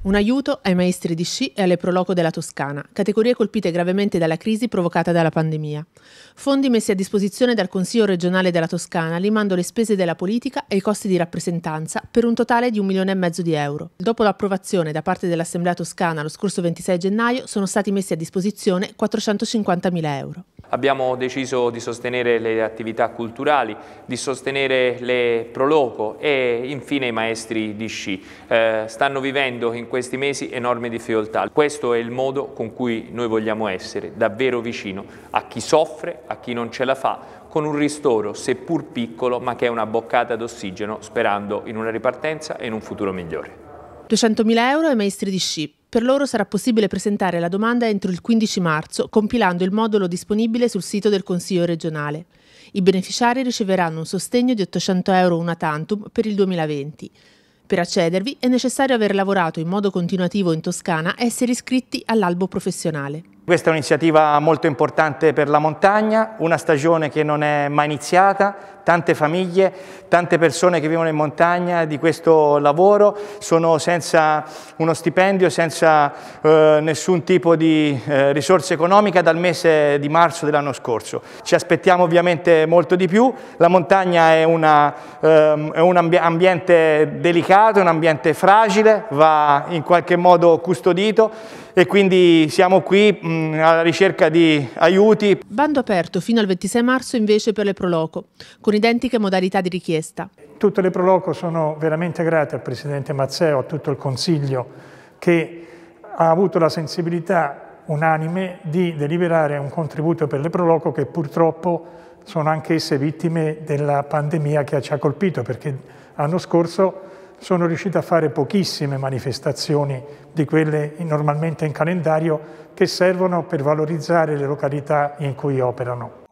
Un aiuto ai maestri di sci e alle proloco della Toscana, categorie colpite gravemente dalla crisi provocata dalla pandemia. Fondi messi a disposizione dal Consiglio regionale della Toscana, limando le spese della politica e i costi di rappresentanza per un totale di un milione e mezzo di euro. Dopo l'approvazione da parte dell'Assemblea Toscana lo scorso 26 gennaio, sono stati messi a disposizione 450 mila euro. Abbiamo deciso di sostenere le attività culturali, di sostenere le proloco e infine i maestri di sci. Eh, stanno vivendo in questi mesi enormi difficoltà. Questo è il modo con cui noi vogliamo essere, davvero vicino a chi soffre, a chi non ce la fa, con un ristoro, seppur piccolo, ma che è una boccata d'ossigeno, sperando in una ripartenza e in un futuro migliore. 200.000 euro ai maestri di sci, per loro sarà possibile presentare la domanda entro il 15 marzo, compilando il modulo disponibile sul sito del Consiglio regionale. I beneficiari riceveranno un sostegno di 800 euro una tantum per il 2020. Per accedervi è necessario aver lavorato in modo continuativo in Toscana e essere iscritti all'albo professionale. Questa è un'iniziativa molto importante per la montagna, una stagione che non è mai iniziata, tante famiglie, tante persone che vivono in montagna di questo lavoro sono senza uno stipendio, senza eh, nessun tipo di eh, risorsa economica dal mese di marzo dell'anno scorso. Ci aspettiamo ovviamente molto di più, la montagna è una Ehm, è un ambiente delicato, un ambiente fragile, va in qualche modo custodito e quindi siamo qui alla ricerca di aiuti. Bando aperto fino al 26 marzo invece per le Proloco, con identiche modalità di richiesta. Tutte le Proloco sono veramente grate al Presidente Mazzeo, a tutto il Consiglio che ha avuto la sensibilità unanime di deliberare un contributo per le Proloco che purtroppo sono anch'esse vittime della pandemia che ci ha colpito perché l'anno scorso sono riuscito a fare pochissime manifestazioni di quelle normalmente in calendario che servono per valorizzare le località in cui operano.